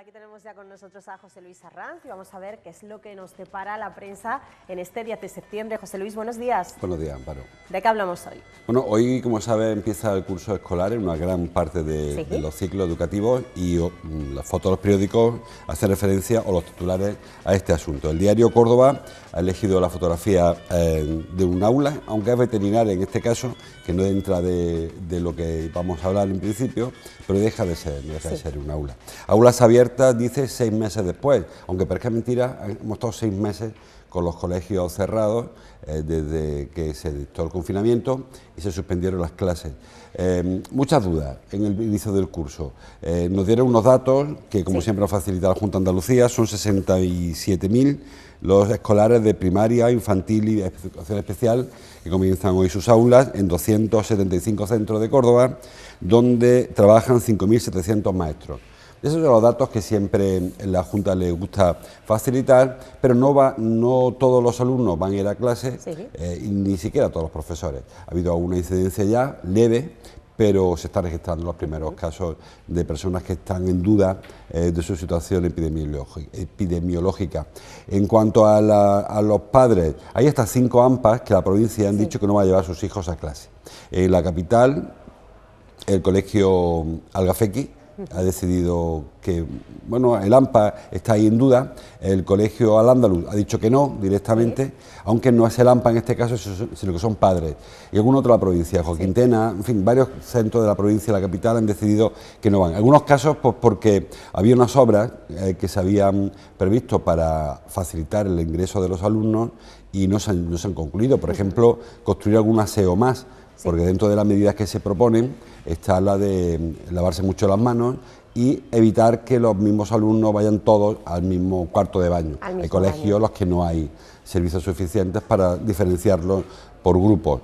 Aquí tenemos ya con nosotros a José Luis Arranz y vamos a ver qué es lo que nos depara la prensa en este día de septiembre. José Luis, buenos días. Buenos días, Amparo. ¿De qué hablamos hoy? Bueno, hoy, como sabe, empieza el curso escolar en una gran parte de, los ciclos educativos y mm, las fotos de los periódicos hacen referencia o los titulares a este asunto. El diario Córdoba ha elegido la fotografía eh, de un aula, aunque es veterinaria en este caso, que no entra de, lo que vamos a hablar en principio, pero deja de ser, deja de ser un aula. Aulas abiertas, dice, seis meses después, aunque parezca mentira, hemos estado seis meses con los colegios cerrados eh, desde que se dictó el confinamiento y se suspendieron las clases. Eh, muchas dudas en el inicio del curso. Eh, nos dieron unos datos que, como siempre nos facilita la Junta de Andalucía, son 67.000 los escolares de primaria, infantil y educación especial, que comienzan hoy sus aulas en 275 centros de Córdoba, donde trabajan 5.700 maestros. Esos son los datos que siempre la Junta le gusta facilitar, pero no, va, no todos los alumnos van a ir a clase eh, y ni siquiera todos los profesores. Ha habido alguna incidencia ya leve pero se están registrando los primeros casos de personas que están en duda eh, de su situación epidemiológica. En cuanto a, los padres, hay hasta cinco AMPAs que la provincia han dicho que no va a llevar a sus hijos a clase. En la capital, el colegio Algafequi, ha decidido que, bueno, el AMPA está ahí en duda, el Colegio Al ha dicho que no directamente, aunque no es el AMPA en este caso, sino que son padres. Y algún otro de la provincia, Joaquintena, en fin, varios centros de la provincia, la capital, han decidido que no van. Algunos casos, pues porque había unas obras eh, que se habían previsto para facilitar el ingreso de los alumnos y no se no se han concluido. Por ejemplo, construir algún aseo más porque dentro de las medidas que se proponen está la de mm, lavarse mucho las manos y evitar que los mismos alumnos vayan todos al mismo cuarto de baño. Hay colegios los que no hay servicios suficientes para diferenciarlos por grupos.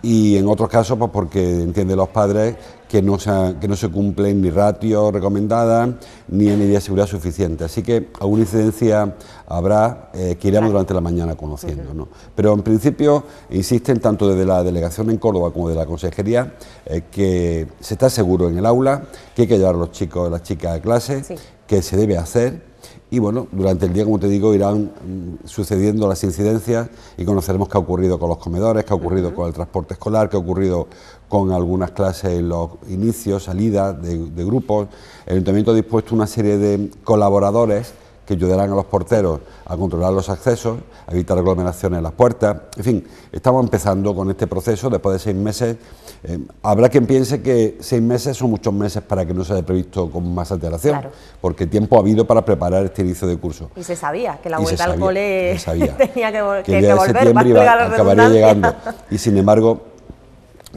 Y en otros casos, pues porque entienden los padres que no, que no se cumplen ni ratio recomendada ni en de seguridad suficiente. Así que alguna incidencia habrá eh, que iremos durante la mañana conociendo. ¿no? Pero en principio insisten tanto desde la delegación en Córdoba como de la consejería eh, que se está seguro en el aula, que hay que llevar a los chicos y las chicas a clase, que se debe hacer y bueno, durante el día, como te digo, irán mm, sucediendo las incidencias y conoceremos qué ha ocurrido con los comedores, qué ha ocurrido con el transporte escolar, qué ha ocurrido con algunas clases en los inicios, salidas de, de grupos. El ayuntamiento ha dispuesto una serie de colaboradores que ayudarán a los porteros a controlar los accesos, a evitar aglomeraciones en las puertas. En fin, estamos empezando con este proceso después de seis meses. Eh, habrá quien piense que seis meses son muchos meses para que no se haya previsto con más alteración, porque tiempo ha habido para preparar este inicio de curso. Y se sabía que la vuelta al cole tenía que, que, que, iba, acabaría llegando. Y sin embargo,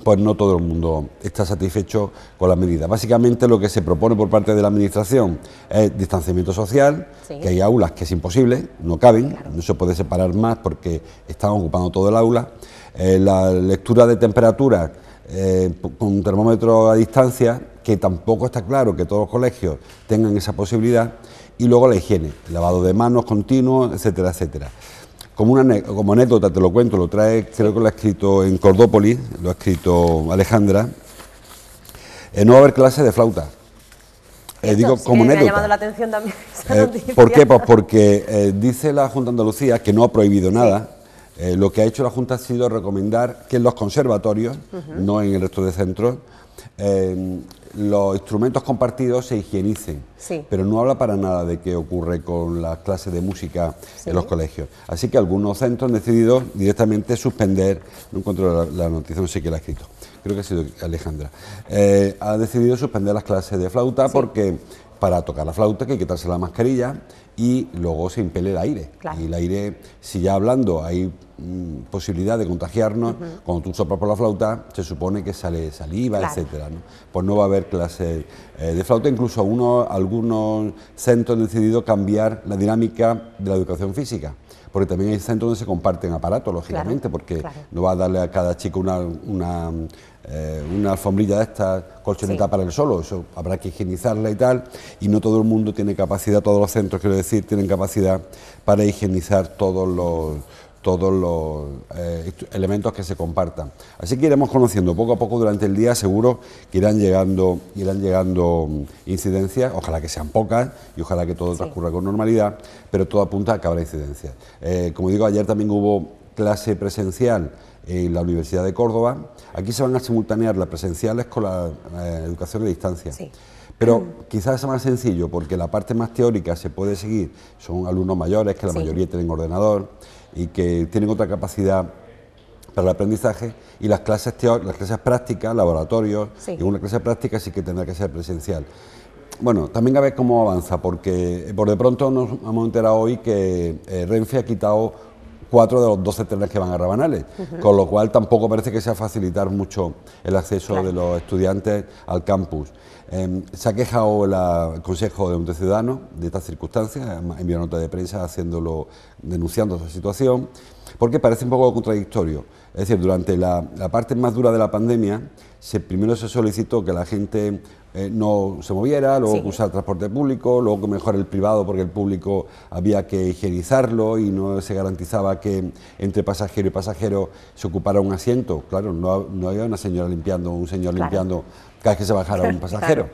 pues no todo el mundo está satisfecho con la medida... Básicamente lo que se propone por parte de la Administración es distanciamiento social, que hay aulas que es imposible, no caben, no se puede separar más porque están ocupando todo el aula, eh, la lectura de temperatura eh, con termómetro a distancia, que tampoco está claro que todos los colegios tengan esa posibilidad, y luego la higiene, lavado de manos continuo, etcétera, etcétera. Como, anécdota te lo cuento, lo trae, creo que lo ha escrito en Cordópolis, lo ha escrito Alejandra. Eh, no va a haber clase de flauta. Eh, digo, como anécdota. Me ha llamado la atención también. Eh, ¿Por qué? Pues porque dice la Junta de Andalucía que no ha prohibido nada. lo que ha hecho la Junta ha sido recomendar que en los conservatorios, no en el resto de centros, los instrumentos compartidos se higienicen, pero no habla para nada de qué ocurre con las clases de música en los colegios. Así que algunos centros han decidido directamente suspender, no encuentro la, noticia, no sé quién la ha escrito, creo que ha sido Alejandra, eh, ha decidido suspender las clases de flauta porque para tocar la flauta hay que quitarse la mascarilla y luego se impele el aire. Y el aire, si ya hablando hay Mm, posibilidad de contagiarnos, cuando tú soplas por la flauta se supone que sale saliva, etcétera, Pues no va a haber clase eh, de flauta, incluso algunos centros han decidido cambiar la dinámica de la educación física, porque también hay centros donde se comparten aparatos, lógicamente, porque no va a darle a cada chico una, una, eh, alfombrilla de esta colchoneta para el solo, eso habrá que higienizarla y tal, y no todo el mundo tiene capacidad, todos los centros, quiero decir, tienen capacidad para higienizar todos los todos los eh, elementos que se compartan. Así que iremos conociendo poco a poco durante el día, seguro que irán llegando, irán llegando mm, incidencias, ojalá que sean pocas y ojalá que todo transcurra con normalidad, pero todo apunta a que habrá incidencias. Eh, como digo, ayer también hubo clase presencial en la Universidad de Córdoba. Aquí se van a simultanear las presenciales con la educación a distancia. Pero mm. quizás es más sencillo porque la parte más teórica se puede seguir, son alumnos mayores que la mayoría tienen ordenador y que tienen otra capacidad para el aprendizaje y las clases las clases prácticas, laboratorios, y una clase práctica sí que tendrá que ser presencial. Bueno, también a ver cómo avanza, porque eh, por de pronto nos hemos enterado hoy que eh, Renfe ha quitado cuatro de los 12 trenes que van a Rabanales, con lo cual tampoco parece que sea facilitar mucho el acceso de los estudiantes al campus. Em, se ha quejado el Consejo de un Ciudadano de estas circunstancias, em, envió nota de prensa haciéndolo, denunciando esta situación, porque parece un poco contradictorio. Es decir, durante la, parte más dura de la pandemia, primero se solicitó que la gente eh, no se moviera, luego usar transporte público, luego que mejor el privado porque el público había que higienizarlo y no se garantizaba que entre pasajero y pasajero se ocupara un asiento. Claro, no, no había una señora limpiando, un señor limpiando cada vez que se bajara un pasajero.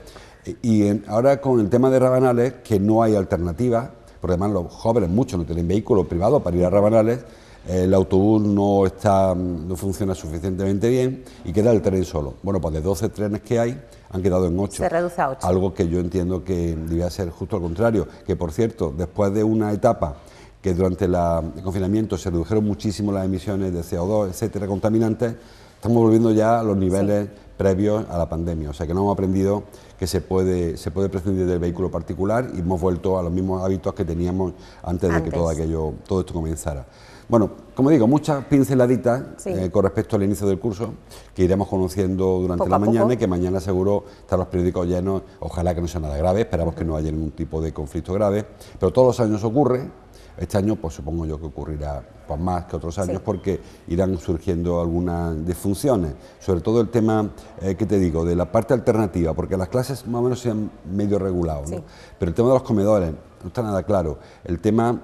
Y ahora con el tema de Rabanales, que no hay alternativa, porque además los jóvenes, muchos no tienen vehículo privado para ir a Rabanales, eh, el autobús no, está, mm, no funciona suficientemente bien y queda el tren solo. Bueno, pues de 12 trenes que hay, han quedado en 8. Se reduce a 8. Algo que yo entiendo que debía ser justo al contrario. Que, por cierto, después de una etapa que durante el confinamiento se redujeron muchísimo las emisiones de CO2, etcétera, contaminantes, estamos volviendo ya a los niveles previos a la pandemia. O sea que no hemos aprendido que se puede, se puede prescindir del vehículo particular y hemos vuelto a los mismos hábitos que teníamos antes, antes. de que todo aquello, todo esto comenzara. Bueno, como digo, muchas pinceladitas eh, con respecto al inicio del curso que iremos conociendo durante la mañana y que mañana seguro están los periódicos llenos. Ojalá que no sea nada grave, esperamos que no haya ningún tipo de conflicto grave, pero todos los años ocurre. Este año, pues supongo yo que ocurrirá pues, más que otros años porque irán surgiendo algunas disfunciones. Sobre todo el tema, eh, ¿qué que te digo, de la parte alternativa, porque las clases más o menos se han medio regulado, ¿no? Pero el tema de los comedores no está nada claro. El tema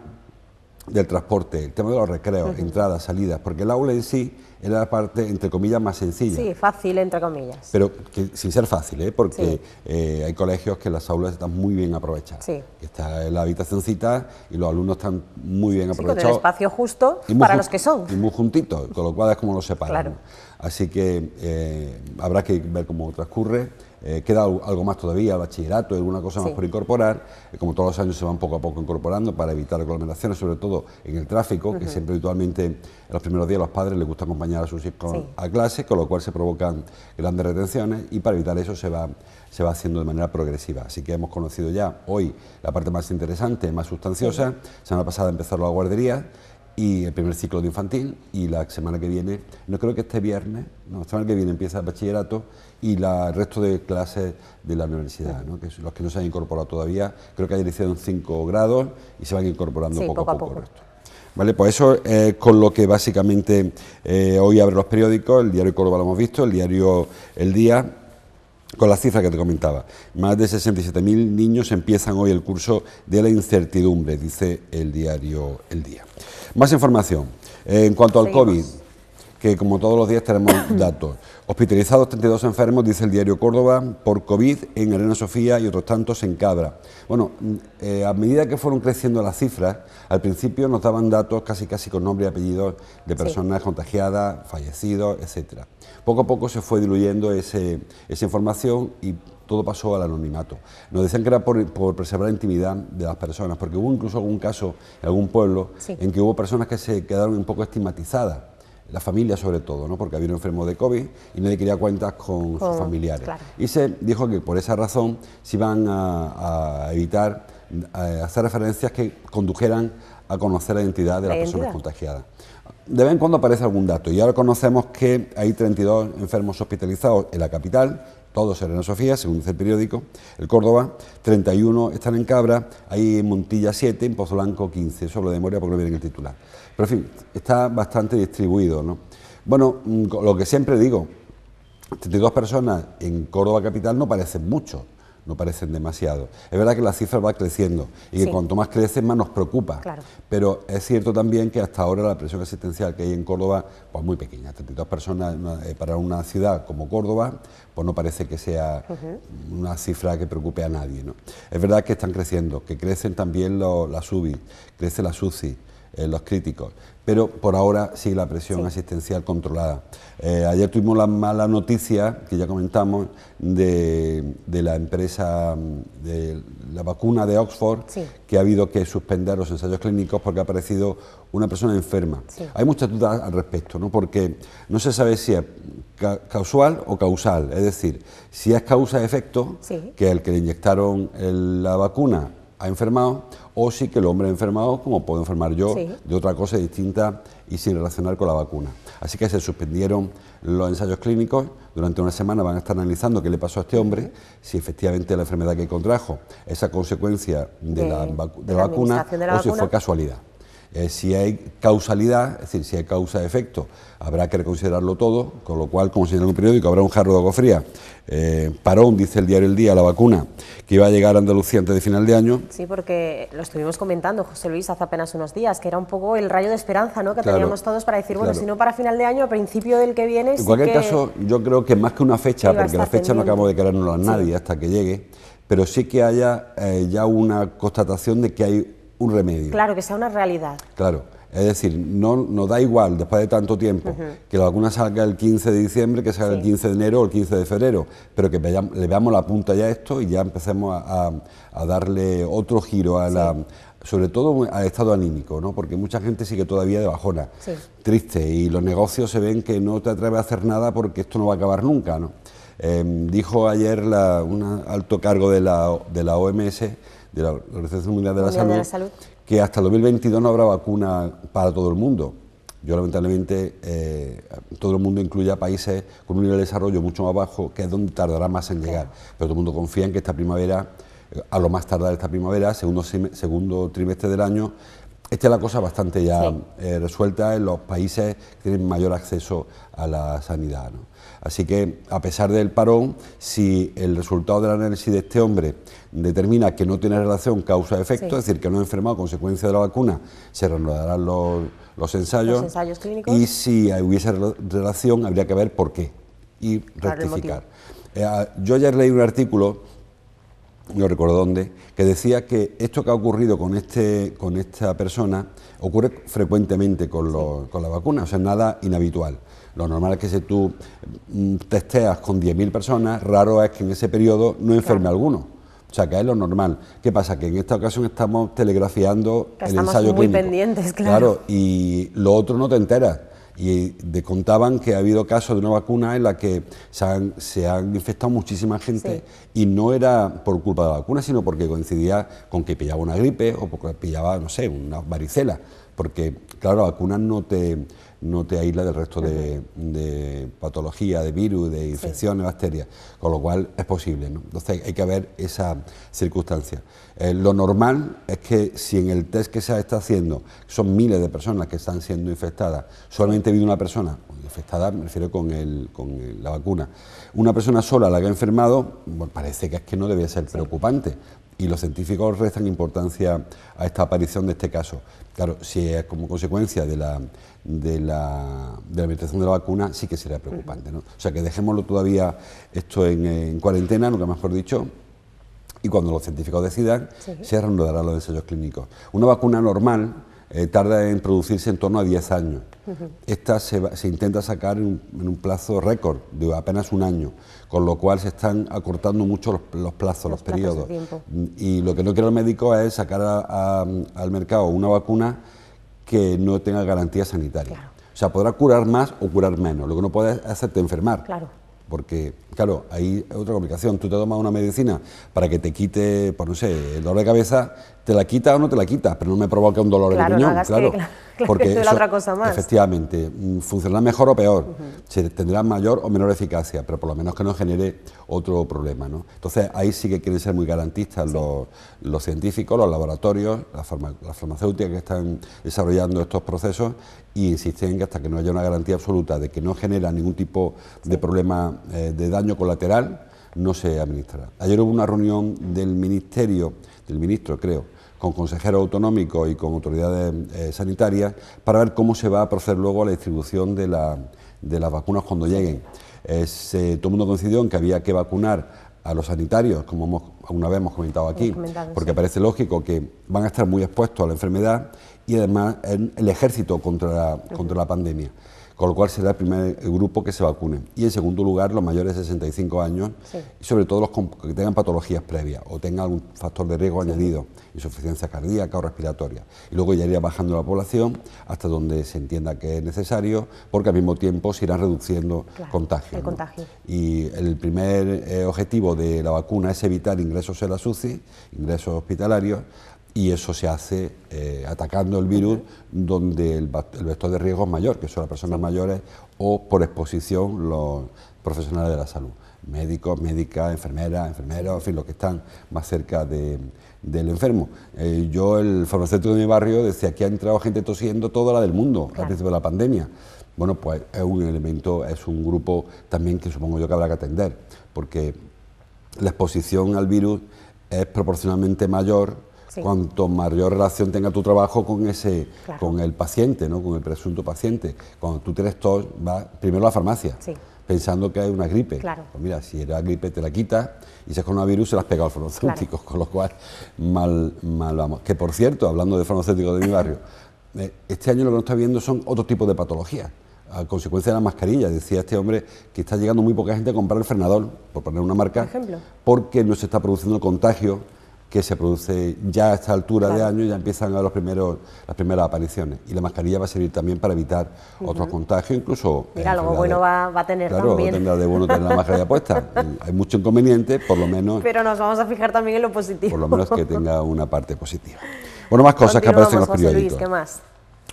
del transporte, el tema de los recreos, entradas, salidas, porque el aula en sí era la parte, entre comillas, más sencilla. Sí, fácil, entre comillas. Pero sin ser fácil, ¿eh? porque eh, hay colegios que las aulas están muy bien aprovechadas. Sí. Está la habitacióncita y los alumnos están muy bien aprovechados. con el espacio justo para los que son. Y muy juntitos, con lo cual es como lo separan. Así que eh, habrá que ver cómo transcurre eh, queda algo más todavía, bachillerato, alguna cosa más por incorporar. Eh, como todos los años se van poco a poco incorporando para evitar aglomeraciones, sobre todo en el tráfico, que siempre habitualmente los primeros días los padres les gusta acompañar a sus hijos a clase, con lo cual se provocan grandes retenciones y para evitar eso se va, se va haciendo de manera progresiva. Así que hemos conocido ya hoy la parte más interesante, más sustanciosa. Semana pasada empezaron la guardería y el primer ciclo de infantil y la semana que viene, no creo que este viernes, no, la semana que viene empieza el bachillerato y la, el resto de clases de la universidad, ¿no? que los que no se han incorporado todavía, creo que hay hicieron cinco grados y se van incorporando poco, a poco, Vale, pues eso es con lo que básicamente eh, hoy abren los periódicos, el diario Córdoba lo hemos visto, el diario El Día, con las cifras que te comentaba. Más de 67.000 niños empiezan hoy el curso de la incertidumbre, dice el diario El Día. Más información. Eh, en cuanto al COVID, que como todos los días tenemos datos. Hospitalizados 32 enfermos, dice el diario Córdoba, por COVID en Elena Sofía y otros tantos en Cabra. Bueno, mm, eh, a medida que fueron creciendo las cifras, al principio nos daban datos casi casi con nombre y apellido... de personas contagiadas, fallecidos, etcétera. Poco a poco se fue diluyendo esa información y todo pasó al anonimato. Nos decían que era por, preservar la intimidad de las personas, porque hubo incluso algún caso en algún pueblo en que hubo personas que se quedaron un poco estigmatizadas la familia sobre todo, ¿no? porque había un enfermo de COVID y nadie quería cuentas con, sus familiares. Y se dijo que por esa razón se iban a, evitar hacer referencias que condujeran a conocer la identidad de las personas contagiadas. De vez en cuando aparece algún dato y ahora conocemos que hay 32 enfermos hospitalizados en la capital todos eran en Sofía, según dice el periódico, el Córdoba, 31 están en Cabra, hay en Montilla 7, en Pozo 15, sobre de memoria porque no viene en el titular. Pero en fin, está bastante distribuido, ¿no? Bueno, mm, lo que siempre digo, 32 personas en Córdoba capital no parecen mucho no parecen demasiado. Es verdad que la cifra va creciendo y que cuanto más crece más nos preocupa. Pero es cierto también que hasta ahora la presión existencial que hay en Córdoba pues muy pequeña. 32 personas eh, para una ciudad como Córdoba pues no parece que sea una cifra que preocupe a nadie. ¿no? Es verdad que están creciendo, que crecen también las UBI, crece la SUCI. Eh, los críticos. Pero por ahora sigue la presión asistencial controlada. Eh, ayer tuvimos la mala noticia, que ya comentamos, de, de la empresa mm, de la vacuna de Oxford, que ha habido que suspender los ensayos clínicos porque ha aparecido una persona enferma. Hay muchas dudas al respecto, ¿no? porque no se sabe si es causal o causal, es decir, si es causa-efecto, que el que le inyectaron la vacuna ha enfermado, o sí que el hombre enfermado, como puedo enfermar yo, de otra cosa distinta y sin relacionar con la vacuna. Así que se suspendieron los ensayos clínicos. Durante una semana van a estar analizando qué le pasó a este hombre, si efectivamente la enfermedad que contrajo es consecuencia de, la, vacuna o si fue casualidad. Eh, si hay causalidad, es decir, si hay causa-efecto, habrá que reconsiderarlo todo, con lo cual, como en un periódico, habrá un jarro de agua fría. Eh, parón, dice el diario El Día, la vacuna, que iba a llegar a Andalucía antes de final de año. Sí, porque lo estuvimos comentando, José Luis, hace apenas unos días, que era un poco el rayo de esperanza ¿no? que teníamos todos para decir, bueno, si no para final de año, a principio del que viene... En cualquier caso, yo creo que más que una fecha, porque la fecha no acabamos de querernos a nadie hasta que llegue, pero sí que haya eh, ya una constatación de que hay un remedio. Claro, que sea una realidad. Claro. Es decir, no nos da igual después de tanto tiempo que la vacuna salga el 15 de diciembre, que salga el 15 de enero o el 15 de febrero, pero que le veamos la punta ya a esto y ya empecemos a, a, darle otro giro a la, sobre todo al estado anímico, ¿no? porque mucha gente sigue todavía de bajona, triste, y los negocios se ven que no te atreves a hacer nada porque esto no va a acabar nunca. ¿no? Em, dijo ayer un alto cargo de la, de la OMS de la Organización Mundial de la, Salud, que hasta el 2022 no habrá vacuna para todo el mundo. Yo lamentablemente eh, todo el mundo incluye a países con un nivel de desarrollo mucho más bajo, que es donde tardará más en llegar. Pero todo el mundo confía en que esta primavera, eh, a lo más tardar esta primavera, segundo, segundo trimestre del año, esta la cosa bastante ya eh, resuelta en los países que tienen mayor acceso a la sanidad. Así que, a pesar del parón, si el resultado del análisis de este hombre determina que no tiene relación causa-efecto, es decir, que no ha enfermado a consecuencia de la vacuna, se reanudarán los, ensayos. Y si hubiese relación, habría que ver por qué y rectificar. Yo eh, ah, yo ayer leí un artículo no recuerdo dónde, que decía que esto que ha ocurrido con, este, con esta persona ocurre frecuentemente con, lo con la vacuna, o sea, nada inhabitual. Lo normal es que si tú mm, testeas con 10.000 personas, raro es que en ese periodo no enferme alguno. O sea, que es lo normal. ¿Qué pasa? Que en esta ocasión estamos telegrafiando el ensayo muy pendientes, claro. Claro, y lo otro no te enteras. Y te contaban que ha habido casos de una vacuna en la que se han, se han infectado muchísima gente y no era por culpa de la vacuna, sino porque coincidía con que pillaba una gripe o porque pillaba, no sé, una varicela. Porque, claro, la vacuna no te no te aísla del resto de, patología, de virus, de infecciones, bacterias, con lo cual es posible. ¿no? Entonces hay que ver esa circunstancia. Eh, lo normal es que si en el test que se está haciendo son miles de personas que están siendo infectadas, solamente ha habido una persona, pues, infectada me refiero con, la vacuna, una persona sola la que ha enfermado, parece que es que no debía ser preocupante, y los científicos restan importancia a esta aparición de este caso. Claro, si es como consecuencia de la de la, de la de la vacuna sí que sería preocupante. ¿no? O sea, que dejémoslo todavía esto en, cuarentena, nunca mejor dicho, y cuando los científicos decidan, se reanudarán los ensayos clínicos. Una vacuna normal eh, tarda en producirse en torno a 10 años. Esta se, se, intenta sacar en, un plazo récord, de apenas un año, con lo cual se están acortando mucho los, plazos, los, periodos. Mm, y lo que no quiere el médico es sacar al mercado una vacuna que no tenga garantía sanitaria. O sea, podrá curar más o curar menos. Lo que no puede hacerte enfermar. Claro. Porque, claro, hay otra complicación. Tú te tomas una medicina para que te quite, pues no sé, el dolor de cabeza, te la quita o no te la quita, pero no me provoca un dolor de riñón. claro. claro. Porque Efectivamente, mm, funcionará mejor o peor, se tendrá mayor o menor eficacia, pero por lo menos que no genere otro problema. ¿no? Entonces, ahí sí que quieren ser muy garantistas los, científicos, los laboratorios, las farmacéuticas que están desarrollando estos procesos y insisten que hasta que no haya una garantía absoluta de que no genera ningún tipo de problema eh, de daño colateral, no se administrará. Ayer hubo una reunión del ministerio, del ministro creo, con consejero autonómico y con autoridades eh, sanitarias para ver cómo se va a proceder luego a la distribución de, las vacunas cuando lleguen. Eh, todo el mundo coincidió en que había que vacunar a los sanitarios, como hemos, una vez hemos comentado aquí, porque parece lógico que van a estar muy expuestos a la enfermedad y además el ejército contra la pandemia con lo cual será el primer grupo que se vacune. Y en segundo lugar, los mayores de 65 años y sobre todo los que tengan patologías previas o tengan algún factor de riesgo añadido, insuficiencia cardíaca o respiratoria. Y luego ya iría bajando la población hasta donde se entienda que es necesario, porque al mismo tiempo se irán reduciendo contagios. El contagio. Y el primer eh, objetivo de la vacuna es evitar ingresos en la SUCI, ingresos hospitalarios, y eso se hace eh, atacando el virus donde el, el, vector de riesgo es mayor, que son las personas mayores o por exposición los profesionales de la salud, médicos, médicas, enfermeras, enfermeros, en fin, los que están más cerca del enfermo. Eh, yo, el farmacéutico de mi barrio, decía que ha entrado gente tosiendo toda la del mundo antes de la pandemia. Bueno, pues es un elemento, es un grupo también que supongo yo que habrá que atender, porque la exposición al virus es proporcionalmente mayor Cuanto mayor relación tenga tu trabajo con ese, con el paciente, ¿no? con el presunto paciente. Cuando tú tienes tos, vas primero a la farmacia. pensando que hay una gripe. Pues mira, si era gripe te la quita y se si es virus se las pega al farmacéutico, con lo cual mal, mal vamos. Que por cierto, hablando de farmacéuticos de mi barrio, eh, este año lo que no está viendo son otro tipo de patologías. A consecuencia de la mascarilla decía este hombre que está llegando muy poca gente a comprar el frenador... por poner una marca, porque no se está produciendo el contagio que se produce ya a esta altura de año, ya empiezan a los primeros, las primeras apariciones. Y la mascarilla va a servir también para evitar otros contagios, incluso... Mira, algo bueno va, a tener también. Claro, tendrá de bueno tener la mascarilla puesta. Hay mucho inconveniente, por lo menos... Pero nos vamos a fijar también en lo positivo. Por lo menos que tenga una parte positiva. Bueno, más cosas que aparecen en los periodistas ¿qué más?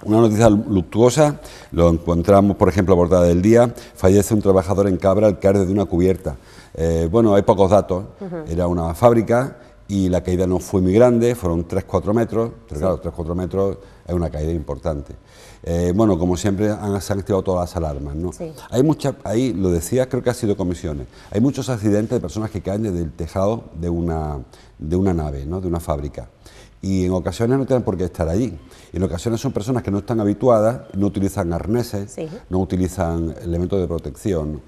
Una noticia luctuosa, lo encontramos, por ejemplo, a portada del día, fallece un trabajador en Cabra al caer de una cubierta. Eh, bueno, hay pocos datos, era una fábrica y la caída no fue muy grande, fueron 3-4 metros, pero claro, 3-4 metros es una caída importante. Eh, bueno, como siempre han, se han activado todas las alarmas, ¿no? Hay muchas, ahí lo decía, creo que ha sido comisiones, hay muchos accidentes de personas que caen desde el tejado de una, de una nave, ¿no? de una fábrica. Y en ocasiones no tienen por qué estar allí. En ocasiones son personas que no están habituadas, no utilizan arneses, no utilizan elementos de protección.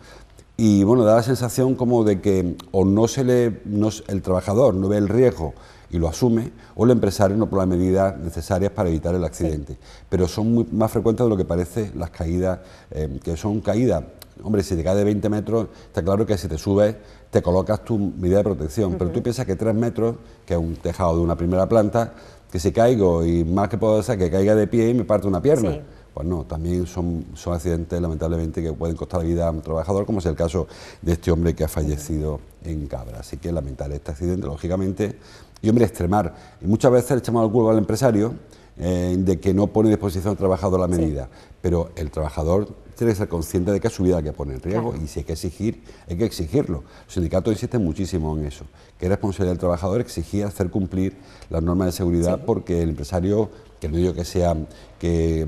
Y bueno, da la sensación como de que o no se le, el trabajador no ve el riesgo y lo asume, o el empresario no pone las medidas necesarias para evitar el accidente. Pero son más frecuentes de lo que parece las caídas, eh, que son caídas. Hombre, si te caes de 20 metros, está claro que si te subes, te colocas tu medida de protección. Pero tú piensas que 3 metros, que es un tejado de una primera planta, que si caigo y más que puedo decir, que caiga de pie y me parte una pierna. Pues no, también son, accidentes lamentablemente que pueden costar la vida a un trabajador, como es el caso de este hombre que ha fallecido en Cabra. Así que lamentable este accidente, lógicamente, y hombre, extremar. Y muchas veces le echamos al culpa al empresario eh, de que no pone a disposición al trabajador la medida, pero el trabajador tiene que ser consciente de que es su vida que pone en riesgo y si hay que exigir, hay que exigirlo. El sindicato insiste muchísimo en eso, que es responsabilidad del trabajador exigir hacer cumplir las normas de seguridad porque el empresario que no digo que sea, que,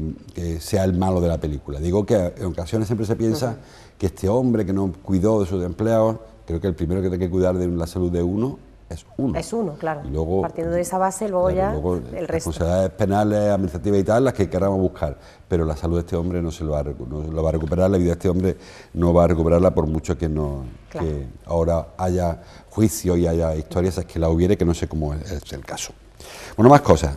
sea el malo de la película. Digo que en ocasiones siempre se piensa que este hombre que no cuidó de sus empleados, creo que el primero que tiene que cuidar de la salud de uno es uno. Es uno, claro. Y luego, Partiendo de esa base, luego ya el resto. Responsabilidades penales, administrativas y tal, las que queramos buscar. Pero la salud de este hombre no se lo va a, recuperar, la vida de este hombre no va a recuperarla por mucho que, no, ahora haya juicio y haya historias, es que la hubiere, que no sé cómo es el caso. Bueno, más cosas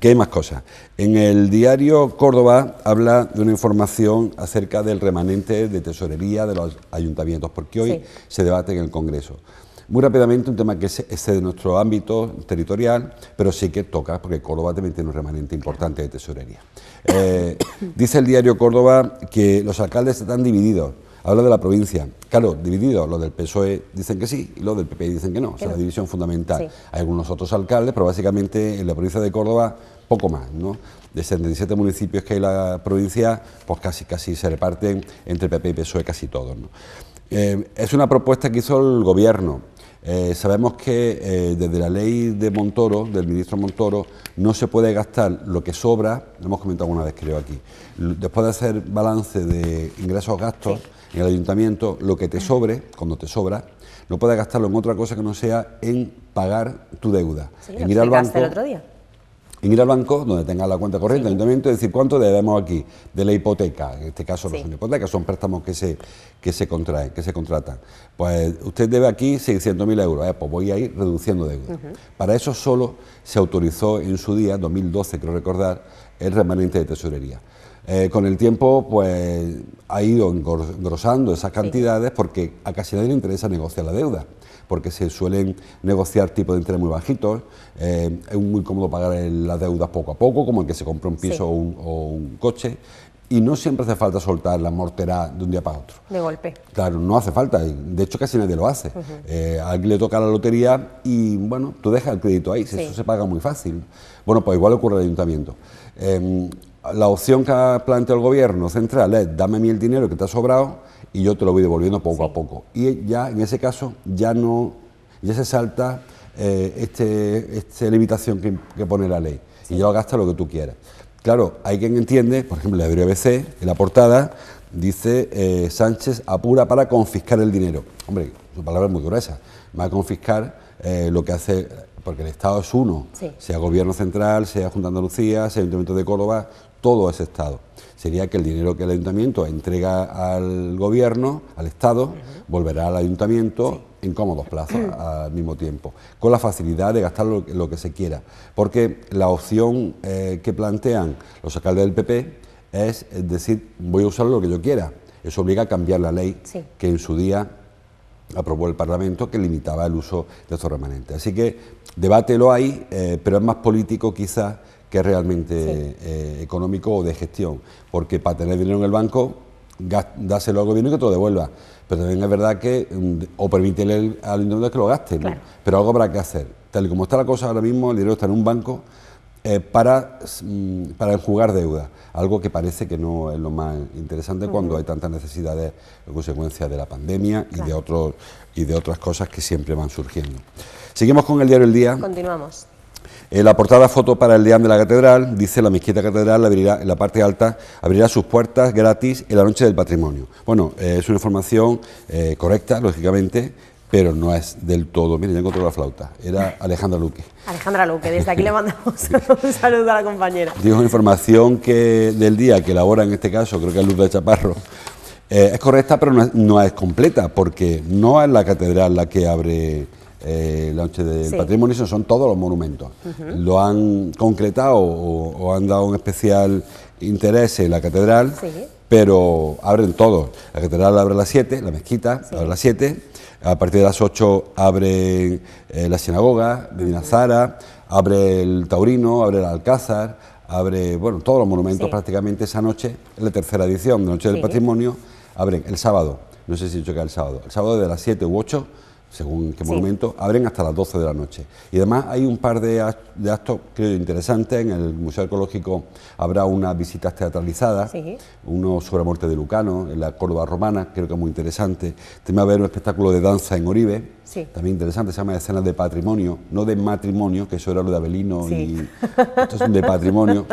que hay más cosas. En el diario Córdoba habla de una información acerca del remanente de tesorería de los ayuntamientos, porque hoy se debate en el Congreso. Muy rápidamente, un tema que es de nuestro ámbito territorial, pero sí que toca, porque Córdoba también tiene un remanente importante de tesorería. Eh, dice el diario Córdoba que los alcaldes están divididos Habla de la provincia. Claro, dividido. Los del PSOE dicen que sí y los del PP dicen que no. es una la división fundamental. Hay algunos otros alcaldes, pero básicamente en la provincia de Córdoba poco más, ¿no? De 77 municipios que hay en la provincia, pues casi, casi se reparten entre PP y PSOE casi todos, eh, es una propuesta que hizo el gobierno. Eh, sabemos que eh, desde la ley de Montoro, del ministro Montoro, no se puede gastar lo que sobra, lo hemos comentado alguna vez creo aquí, después de hacer balance de ingresos-gastos, en el ayuntamiento lo que te ah. sobre, cuando te sobra, no puedes gastarlo en otra cosa que no sea en pagar tu deuda. en ir al banco. En ir al banco, donde tengas la cuenta corriente, el ayuntamiento, decir cuánto debemos aquí de la hipoteca. En este caso no son hipotecas, son préstamos que se, que se contraen, que se contratan. Pues usted debe aquí 600.000 euros, eh, pues voy a ir reduciendo deuda. Para eso solo se autorizó en su día, 2012 creo recordar, el remanente de tesorería. Eh, con el tiempo, pues ha ido engrosando esas cantidades porque a casi nadie le interesa negociar la deuda, porque se suelen negociar tipos de interés muy bajitos, eh, es muy cómodo pagar las deudas poco a poco, como el que se compra un piso o, un, coche, y no siempre hace falta soltar la mortera de un día para otro. De golpe. Claro, no hace falta. De hecho, casi nadie lo hace. Eh, a alguien le toca la lotería y, bueno, tú dejas el crédito ahí. Eso se paga muy fácil. Bueno, pues igual ocurre el ayuntamiento. Em, la opción que ha planteado el gobierno central es dame a mí el dinero que te ha sobrado y yo te lo voy devolviendo poco a poco. Y ya en ese caso ya no ya se salta eh, este, esta limitación que, pone la ley y yo gasto gasta lo que tú quieras. Claro, hay quien entiende, por ejemplo, la ABC, en la portada, dice eh, Sánchez apura para confiscar el dinero. Hombre, su palabra es muy gruesa. Va a confiscar eh, lo que hace, porque el Estado es uno, sea gobierno central, sea Junta de Andalucía, sea Ayuntamiento de Córdoba, todo ese Estado. Sería que el dinero que el ayuntamiento entrega al gobierno, al Estado, volverá al ayuntamiento en cómodos plazos al mismo tiempo, con la facilidad de gastar lo, que se quiera. Porque la opción eh, que plantean los alcaldes del PP es decir, voy a usar lo que yo quiera. Eso obliga a cambiar la ley que en su día aprobó el Parlamento que limitaba el uso de estos remanentes. Así que debate lo hay, eh, pero es más político quizás que realmente eh, económico o de gestión. Porque para tener dinero en el banco, dáselo al gobierno y que te lo devuelva. Pero también es verdad que, mm, o permítele al individuo que lo gaste, pero algo habrá que hacer. Tal y como está la cosa ahora mismo, el dinero está en un banco eh, para, mm, para enjugar deuda, algo que parece que no es lo más interesante cuando hay tantas necesidades en consecuencia de la pandemia y, de otros, y de otras cosas que siempre van surgiendo. Seguimos con el diario El Día. Continuamos. En eh, la portada foto para el día de la Catedral dice la Mezquita Catedral abrirá, en la parte alta abrirá sus puertas gratis en la Noche del Patrimonio. Bueno, eh, es una información eh, correcta, lógicamente, pero no es del todo. Mire, ya encontró la flauta. Era Alejandra Luque. Alejandra Luque, desde aquí le mandamos un saludo a la compañera. Digo, información que del día, que elabora en este caso, creo que es Luz de Chaparro, es correcta, pero no es completa, porque no es la catedral la que abre eh, la noche del patrimonio, son todos los monumentos. Lo han concretado o, han dado un especial interés en la catedral, pero abren todos. La catedral abre a las 7, la mezquita abre a las 7, a partir de las 8 abren eh, la sinagoga, de Zara, abre el Taurino, abre el Alcázar, abre, bueno, todos los monumentos prácticamente esa noche, la tercera edición de Noche del Patrimonio, abren el sábado. No sé si he dicho que el sábado. El sábado de las 7 u 8 según qué momento monumento, abren hasta las 12 de la noche. Y además hay un par de, actos, creo, interesantes. En el Museo Arqueológico habrá unas visitas teatralizadas, uno sobre la muerte de Lucano, en la Córdoba romana, creo que es muy interesante. También va a haber un espectáculo de danza en Oribe, sí. también interesante, se llama Escenas de Patrimonio, no de matrimonio, que eso era lo de Abelino, y esto es de patrimonio.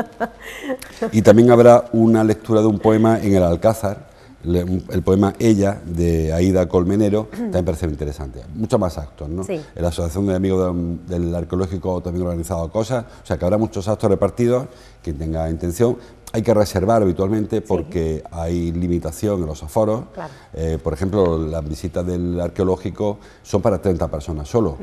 Y también habrá una lectura de un poema en el Alcázar, el poema Ella de Aida Colmenero también parece interesante. Muchos más actos, ¿no? La Asociación de Amigos del Arqueológico también ha organizado cosas, o sea que habrá muchos actos repartidos, ...que tenga intención. Hay que reservar habitualmente porque hay limitación en los aforos. Eh, por ejemplo, las visitas del arqueológico son para 30 personas solo,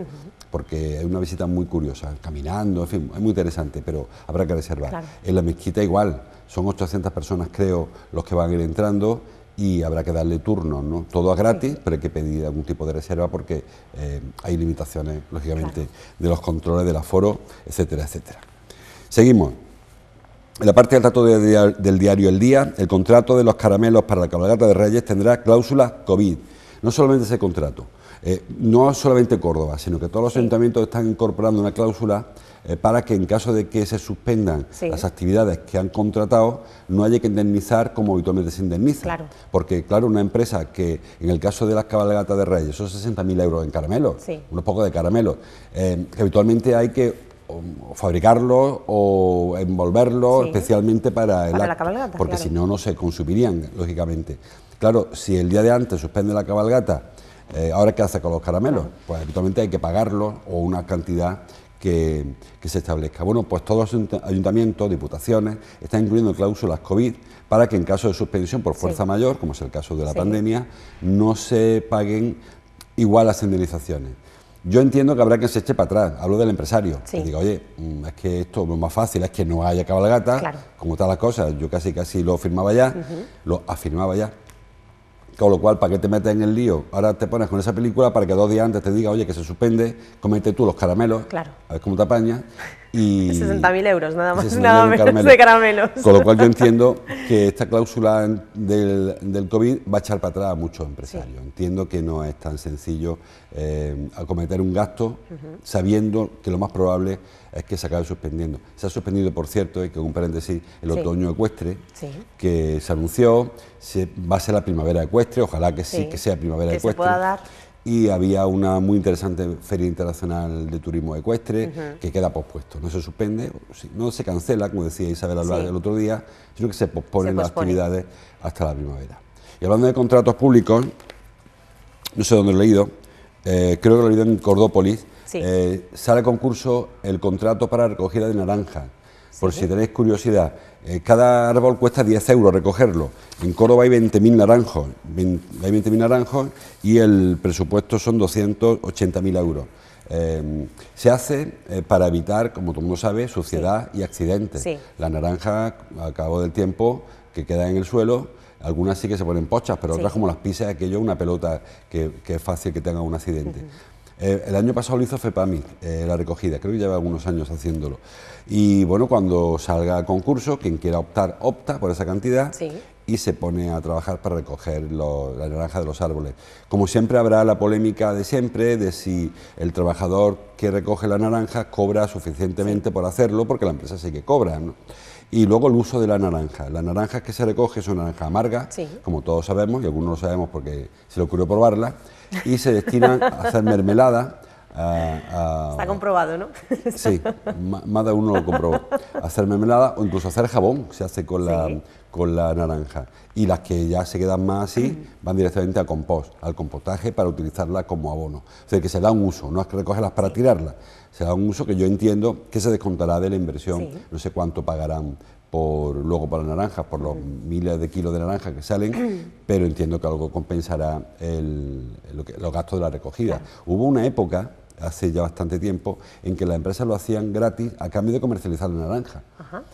porque es una visita muy curiosa, caminando, en fin, es muy interesante, pero habrá que reservar. En la mezquita igual, son 800 personas creo los que van a ir entrando y habrá que darle turno, ¿no? Todo a gratis, pero hay que pedir algún tipo de reserva porque eh, hay limitaciones, lógicamente, de los controles del aforo, etcétera, etcétera. Seguimos. En la parte del trato del diario El Día, el contrato de los caramelos para la cabalgata de Reyes tendrá cláusula COVID. No solamente ese contrato, eh, no solamente Córdoba, sino que todos los ayuntamientos están incorporando una cláusula eh, para que en caso de que se suspendan las actividades que han contratado, no haya que indemnizar como habitualmente se indemniza. Porque, claro, una empresa que, en el caso de las cabalgatas de Reyes, son 60.000 euros en caramelos, unos pocos de caramelos, eh, que habitualmente hay que fabricarlos o envolverlos especialmente para, el la cabalgata. Porque si no, no se consumirían, lógicamente. Claro, si el día de antes suspende la cabalgata, eh, ahora qué hace con los caramelos? Pues habitualmente hay que pagarlos o una cantidad que, se establezca. Bueno, pues todos los ayuntamientos, diputaciones, están incluyendo cláusulas COVID para que en caso de suspensión por fuerza mayor, como es el caso de la pandemia, no se paguen igual las indemnizaciones. Yo entiendo que habrá que se eche para atrás. Hablo del empresario. Que diga, oye, mm, es que esto es más fácil, es que no haya cabalgata, como están las cosas. Yo casi casi lo firmaba ya, lo afirmaba ya. Con lo cual, ¿para qué te metes en el lío? Ahora te pones con esa película para que dos días antes te diga, oye, que se suspende, comete tú los caramelos, claro. a ver cómo te apañas, y 60.000 euros, nada más, nada menos de caramelos. Con lo cual yo entiendo que esta cláusula del, del COVID va a echar para atrás a muchos empresarios. Entiendo que no es tan sencillo eh, acometer un gasto sabiendo que lo más probable es que se acabe suspendiendo. Se ha suspendido, por cierto, y que un paréntesis, el otoño ecuestre, que se anunció, se, va a ser la primavera ecuestre, ojalá que sí, que sea primavera ecuestre y había una muy interesante Feria Internacional de Turismo Ecuestre que queda pospuesto. No se suspende, no se cancela, como decía Isabel al el otro día, sino que se posponen las actividades hasta la primavera. Y hablando de contratos públicos, no sé dónde lo he leído, eh, creo que lo he leído en Cordópolis, eh, sale concurso el contrato para recogida de naranjas por si tenéis curiosidad, eh, cada árbol cuesta 10 euros recogerlo. En Córdoba hay 20.000 naranjos, naranjos y el presupuesto son 280.000 euros. Em, se hace eh, para evitar, como todo el mundo sabe, suciedad y accidentes. La naranja, al cabo del tiempo, que queda en el suelo, algunas sí que se ponen pochas, pero otras como las pisas aquello, una pelota que, es fácil que tenga un accidente. Eh, el año pasado lo hizo FEPAMI, eh, la recogida, creo que lleva algunos años haciéndolo. Y bueno, cuando salga el concurso, quien quiera optar, opta por esa cantidad. Y se pone a trabajar para recoger la naranja de los árboles. Como siempre habrá la polémica de siempre de si el trabajador que recoge la naranja cobra suficientemente por hacerlo, porque la empresa sí que cobra. Y luego el uso de la naranja. Las naranjas que se recoge son naranjas amargas, como todos sabemos, y algunos lo sabemos porque se le ocurrió probarlas, y se destinan a hacer mermelada. Está comprobado, ¿no? Sí, más de uno lo comprobó. Hacer mermelada o incluso hacer jabón, se hace con la, con la naranja. Y las que ya se quedan más así mm. van directamente compost, al compostaje para utilizarla como abono. O sea, que se da un uso, no es que recogerlas para tirarlas, Será un uso que yo entiendo que se descontará de la inversión. No sé cuánto pagarán por luego para las naranjas, por los miles de kilos de naranjas que salen, pero entiendo que algo compensará los gastos de la recogida. Hubo una época hace ya bastante tiempo, en que las empresas lo hacían gratis a cambio de comercializar la naranja.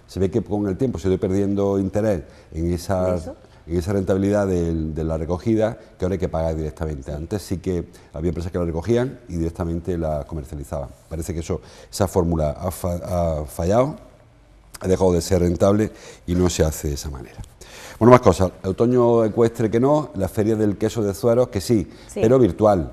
Se ve que con el tiempo se ha perdiendo interés en esas y esa rentabilidad de, la recogida que ahora hay que pagar directamente. Antes sí que había empresas que la recogían y directamente la comercializaban. Parece que eso, esa fórmula ha, fallado, ha dejado de ser rentable y no se hace de esa manera. Bueno, más cosas. El otoño ecuestre que no, la feria del queso de Zuero que sí. pero virtual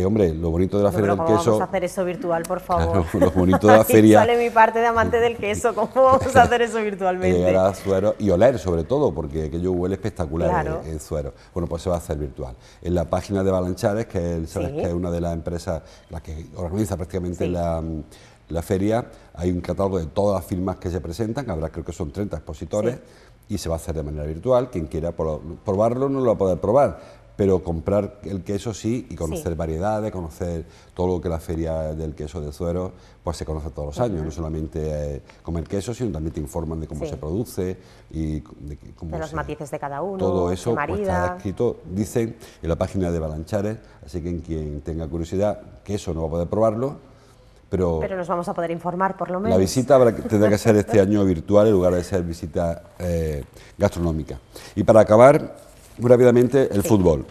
que hombre, lo bonito de la feria del queso. Vamos a hacer eso virtual, por favor. lo bonito de la feria. sale mi parte de amante del queso, ¿cómo vamos a hacer eso virtualmente? y oler sobre todo, porque aquello huele espectacular en, Zuero... suero. Bueno, pues se va a hacer virtual. En la página de Balanchares, que, es, una de las empresas, la que organiza prácticamente la feria hay un catálogo de todas las firmas que se presentan, habrá creo que son 30 expositores y se va a hacer de manera virtual, quien quiera probarlo no lo va a poder probar, pero comprar el queso sí y conocer variedades, conocer todo lo que la feria del queso de Zuero pues se conoce todos los años, no solamente eh, comer queso, sino también te informan de cómo se produce y de, cómo de los matices de cada uno. Todo eso pues está escrito, dicen, en la página de Balanchares, así que en quien tenga curiosidad, queso no va a poder probarlo, pero, pero, nos vamos a poder informar por lo menos. La visita tendrá que ser este año virtual en lugar de ser visita eh, gastronómica. Y para acabar, muy rápidamente, el fútbol.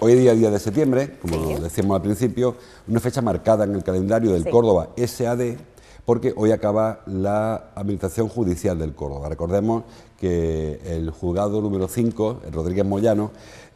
Hoy día, día de septiembre, como decíamos al principio, una fecha marcada en el calendario del Córdoba SAD, porque hoy acaba la Administración Judicial del Córdoba. Recordemos que el juzgado número 5, Rodríguez Moyano,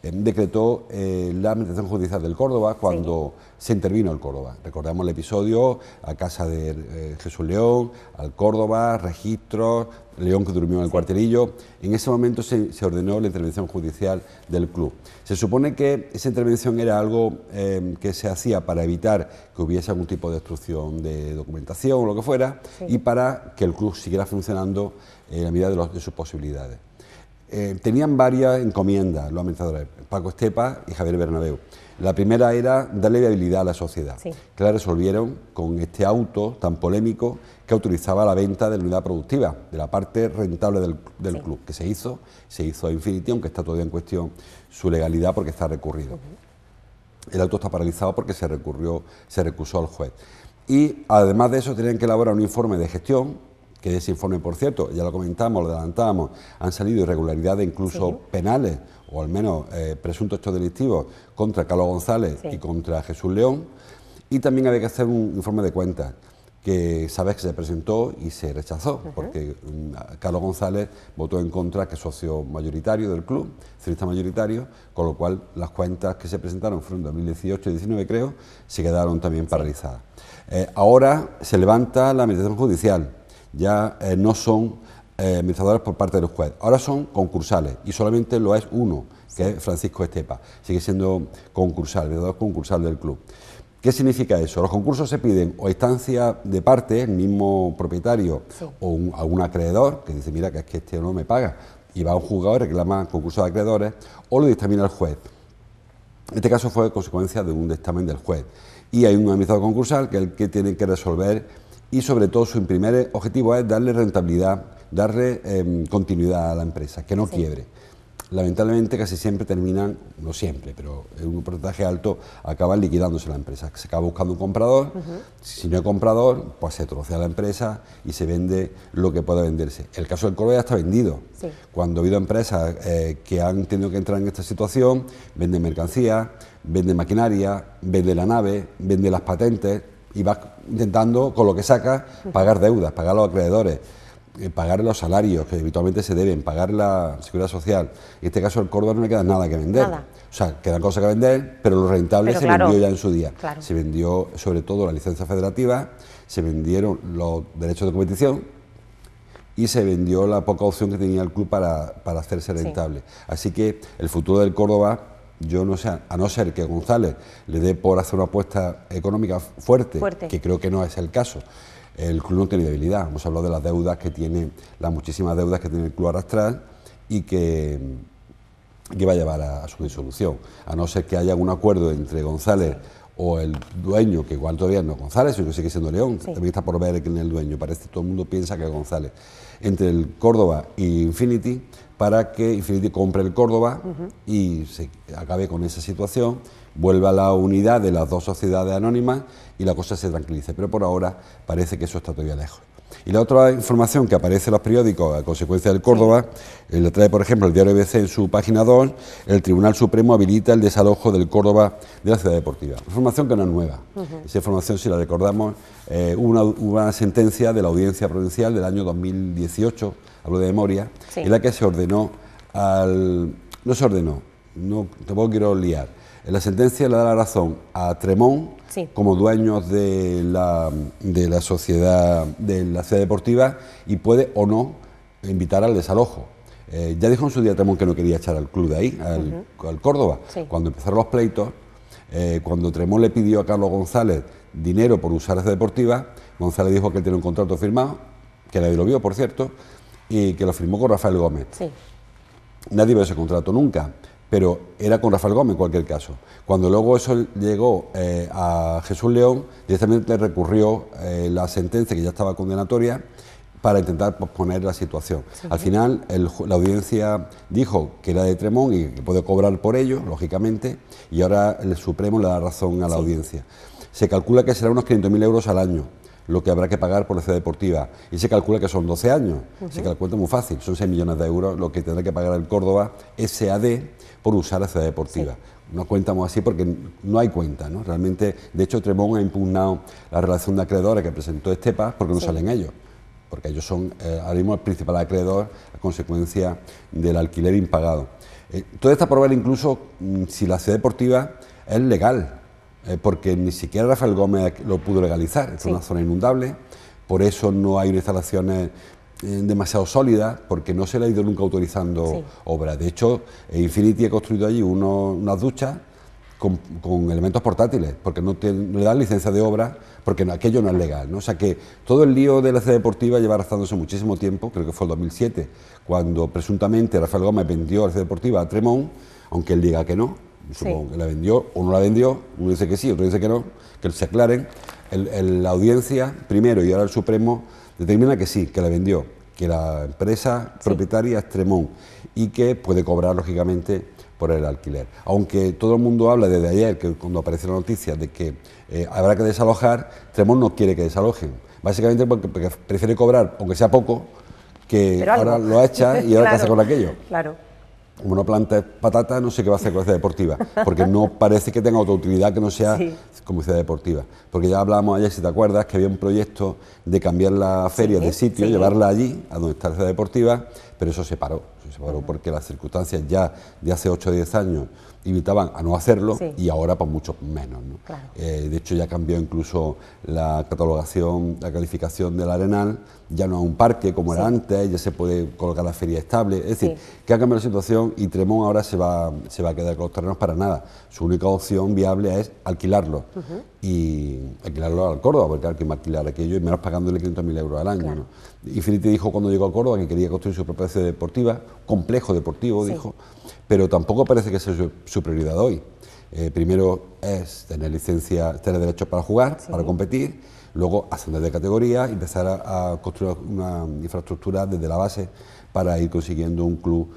Em, decretó eh, la Administración Judicial del Córdoba cuando se intervino el Córdoba. Recordamos el episodio a casa de eh, Jesús León, al Córdoba, registro, León que durmió en el cuartelillo. En ese momento se, ordenó la intervención judicial del club. Se supone que esa intervención era algo em, que se hacía para evitar que hubiese algún tipo de destrucción de documentación o lo que fuera y para que el club siguiera funcionando en la medida de sus posibilidades. Eh, tenían varias encomiendas los mencionado Paco Estepa y Javier Bernabeu. La primera era darle viabilidad a la sociedad, que la resolvieron con este auto tan polémico que autorizaba la venta de la unidad productiva, de la parte rentable del, club, que se hizo, se hizo a Infinity, aunque está todavía en cuestión su legalidad porque está recurrido. El auto está paralizado porque se recurrió, se recusó al juez. Y además de eso, tenían que elaborar un informe de gestión que de ese informe, por cierto, ya lo comentamos, lo adelantábamos, han salido irregularidades incluso penales, o al menos eh, presuntos hechos delictivos, contra Carlos González y contra Jesús León. Y también había que hacer un informe de cuentas, que sabes que se presentó y se rechazó, porque mm, Carlos González votó en contra, que es socio mayoritario del club, civilista mayoritario, con lo cual las cuentas que se presentaron fueron 2018 y 2019, creo, se quedaron también paralizadas. Eh, ahora se levanta la mediación judicial ya eh, no son eh, administradores por parte de los ahora son concursales y solamente lo es uno, que es Francisco Estepa, sigue siendo concursal, dos concursal del club. ¿Qué significa eso? Los concursos se piden o instancia de parte, el mismo propietario o algún acreedor que dice, mira, que es que este no me paga, y va a un juzgado y reclama concurso de acreedores, o lo dictamina el juez. Este caso fue consecuencia de un dictamen del juez. Y hay un administrador concursal que es el que tiene que resolver y sobre todo su primer objetivo es darle rentabilidad, darle em, continuidad a la empresa, que no quiebre. Lamentablemente casi siempre terminan, no siempre, pero en un porcentaje alto acaban liquidándose la empresa. Se acaba buscando un comprador, si no hay comprador, pues se trocea la empresa y se vende lo que pueda venderse. El caso del Córdoba está vendido. Cuando ha habido empresas eh, que han tenido que entrar en esta situación, venden mercancía, venden maquinaria, venden la nave, venden las patentes, y vas intentando, con lo que saca pagar deudas, pagar a los acreedores, eh, pagar los salarios que habitualmente se deben, pagar la seguridad social. En este caso, el Córdoba no le queda nada que vender. O sea, quedan cosas que vender, pero lo rentable se vendió ya en su día. Se vendió sobre todo la licencia federativa, se vendieron los derechos de competición y se vendió la poca opción que tenía el club para, hacerse rentable. Así que el futuro del Córdoba yo no sé, a no ser que González le dé por hacer una apuesta económica fuerte, que creo que no es el caso, el club no tiene debilidad. Hemos hablado de las deudas que tiene, las muchísimas deudas que tiene el club Arrastral... y que, que va a llevar a, su disolución. A no ser que haya algún acuerdo entre González o el dueño, que igual todavía no González, sino que sigue siendo León, también está por ver quién es el dueño, parece que todo el mundo piensa que es González, entre el Córdoba y Infinity, para que Infinity compre el Córdoba y se acabe con esa situación, vuelva a la unidad de las dos sociedades anónimas y la cosa se tranquilice. Pero por ahora parece que eso está todavía lejos. Y la otra información que aparece en los periódicos a consecuencia del Córdoba, eh, la trae, por ejemplo, el diario ABC en su página 2, el Tribunal Supremo habilita el desalojo del Córdoba de la ciudad deportiva. Información que no es nueva. Esa información, si la recordamos, eh, una, sentencia de la Audiencia Provincial del año 2018, hablo de memoria, en la que se ordenó al... No se ordenó, no, tampoco quiero liar la sentencia le da la razón a Tremón como dueño de la, sociedad, de la ciudad deportiva y puede o no invitar al desalojo. Eh, ya dijo en su día Tremón que no quería echar al club de ahí, al, Córdoba. Cuando empezaron los pleitos, eh, cuando Tremón le pidió a Carlos González dinero por usar esa deportiva, González dijo que él tiene un contrato firmado, que nadie lo vio, por cierto, y que lo firmó con Rafael Gómez. Nadie vio ese contrato nunca pero era con Rafael Gómez en cualquier caso. Cuando luego eso llegó eh, a Jesús León, directamente recurrió eh, la sentencia que ya estaba condenatoria para intentar posponer la situación. Al final, la audiencia dijo que era de Tremón y que puede cobrar por ello, lógicamente, y ahora el Supremo le da razón a la audiencia. Se calcula que será unos 500.000 euros al año lo que habrá que pagar por la ciudad deportiva. Y se calcula que son 12 años, se calcula muy fácil, son 6 millones de euros lo que tendrá que pagar el Córdoba SAD por usar la ciudad deportiva. nos no cuentamos así porque no hay cuenta, ¿no? Realmente, de hecho, Tremón ha impugnado la relación de acreedores que presentó Estepa porque no salen ellos, porque ellos son eh, ahora mismo el principal acreedor a consecuencia del alquiler impagado. ...toda eh, todo prueba incluso mm, si la ciudad deportiva es legal, eh, porque ni siquiera Rafael Gómez lo pudo legalizar, es una zona inundable, por eso no hay instalaciones eh, demasiado sólida porque no se le ha ido nunca autorizando obras. obra. De hecho, eh, Infinity ha construido allí unas duchas con, elementos portátiles, porque no, le dan licencia de obra, porque aquello no es legal. O sea que todo el lío de la ciudad deportiva lleva arrastrándose muchísimo tiempo, creo que fue el 2007, cuando presuntamente Rafael Gómez vendió la ciudad deportiva a Tremón, aunque él diga que no, supongo que la vendió o no la vendió, uno dice que sí, otro dice que no, que se aclaren. la audiencia primero y ahora el Supremo determina que sí, que la vendió, que la empresa propietaria es Tremón y que puede cobrar lógicamente por el alquiler. Aunque todo el mundo habla desde ayer, que cuando aparece la noticia de que eh, habrá que desalojar, Tremón no quiere que desalojen. Básicamente porque, prefiere cobrar, aunque sea poco, que ahora lo echa y ahora pasa con aquello. Claro como no planta de patata, no sé qué va a hacer con ciudad deportiva, porque no parece que tenga otra utilidad que no sea como ciudad deportiva. Porque ya hablábamos ayer, si te acuerdas, que había un proyecto de cambiar la feria de sitio, llevarla allí, a donde está la ciudad deportiva, pero eso se paró, se paró porque las circunstancias ya de hace 8 o 10 años invitaban a no hacerlo y ahora por pues, mucho menos. Eh, de hecho ya cambió incluso la catalogación, la calificación del arenal ya no es un parque como era antes, ya se puede colocar la feria estable, es decir, que ha cambiado la situación y Tremón ahora se va, se va a quedar con los terrenos para nada. Su única opción viable es alquilarlo y alquilarlo al Córdoba, porque hay que alquilar aquello y menos pagándole 500.000 euros al año. Y ¿no? dijo cuando llegó a Córdoba que quería construir su propia ciudad deportiva, complejo deportivo, dijo, pero tampoco parece que sea su, prioridad hoy. Eh, primero es tener licencia, tener derechos para jugar, para competir luego ascender de categoría, empezar a, construir una infraestructura desde la base para ir consiguiendo un club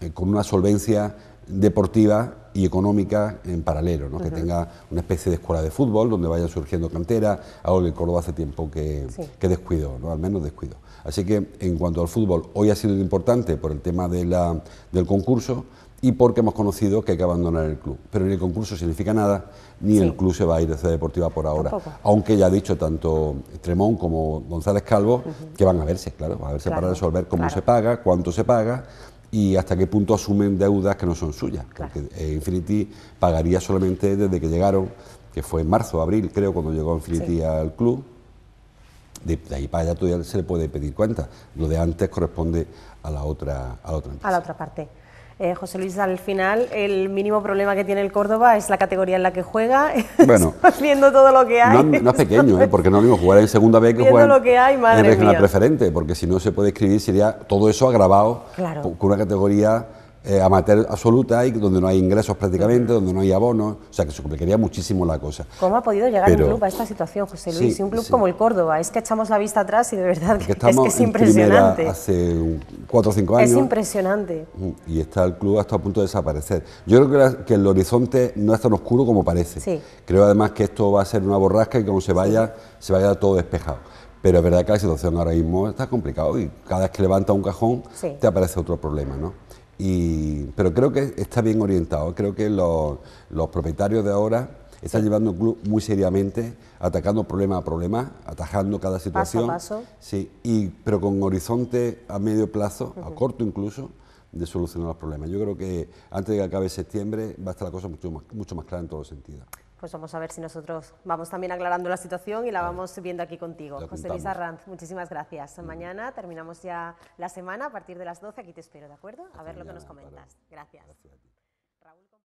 eh, con una solvencia deportiva y económica en paralelo, que tenga una especie de escuela de fútbol donde vayan surgiendo canteras, algo que el Córdoba hace tiempo que, descuido, al menos descuido. Así que en cuanto al fútbol, hoy ha sido importante por el tema del concurso y porque hemos conocido que hay que abandonar el club. Pero en el concurso significa nada ni el club se va a ir de sede Deportiva por ahora. Aunque ya ha dicho tanto Tremón como González Calvo que van a verse, claro, van a verse para resolver cómo se paga, cuánto se paga y hasta qué punto asumen deudas que no son suyas. Porque eh, Infinity pagaría solamente desde que llegaron, que fue en marzo, abril, creo, cuando llegó Infinity al club. De, ahí para allá todavía se le puede pedir cuenta. Lo de antes corresponde a la otra, A la otra parte. Eh, José Luis, al final el mínimo problema que tiene el Córdoba es la categoría en la que juega. Bueno, viendo todo lo que hay. No, es pequeño, eh, porque no es mismo jugar en segunda vez que jugar lo que hay, madre en regional preferente, porque si no se puede escribir sería todo eso agravado con una categoría eh, amateur absoluta y donde no hay ingresos prácticamente, donde no hay abonos, o sea que se complicaría muchísimo la cosa. ¿Cómo ha podido llegar el club a esta situación, José Luis? un club como el Córdoba, es que echamos la vista atrás y de verdad es que, es, que impresionante. hace cuatro o cinco años. Es impresionante. Mm, y está el club hasta a punto de desaparecer. Yo creo que, el horizonte no es tan oscuro como parece. Creo además que esto va a ser una borrasca y que como se vaya, se vaya todo despejado. Pero es verdad que la situación ahora mismo está complicada y cada vez que levanta un cajón te aparece otro problema, ¿no? pero creo que está bien orientado, creo que los, propietarios de ahora están llevando el club muy seriamente, atacando problema a problema, atajando cada situación. Sí, pero con horizonte a medio plazo, a corto incluso, de solucionar los problemas. Yo creo que antes de que acabe septiembre va a estar la cosa mucho más, mucho más clara en todos los sentidos. Pues vamos a ver si nosotros vamos también aclarando la situación y la vamos viendo aquí contigo. José Luis Arranz, muchísimas gracias. Mañana terminamos ya la semana a partir de las 12. Aquí te espero, ¿de acuerdo? A ver lo que nos comentas. Gracias.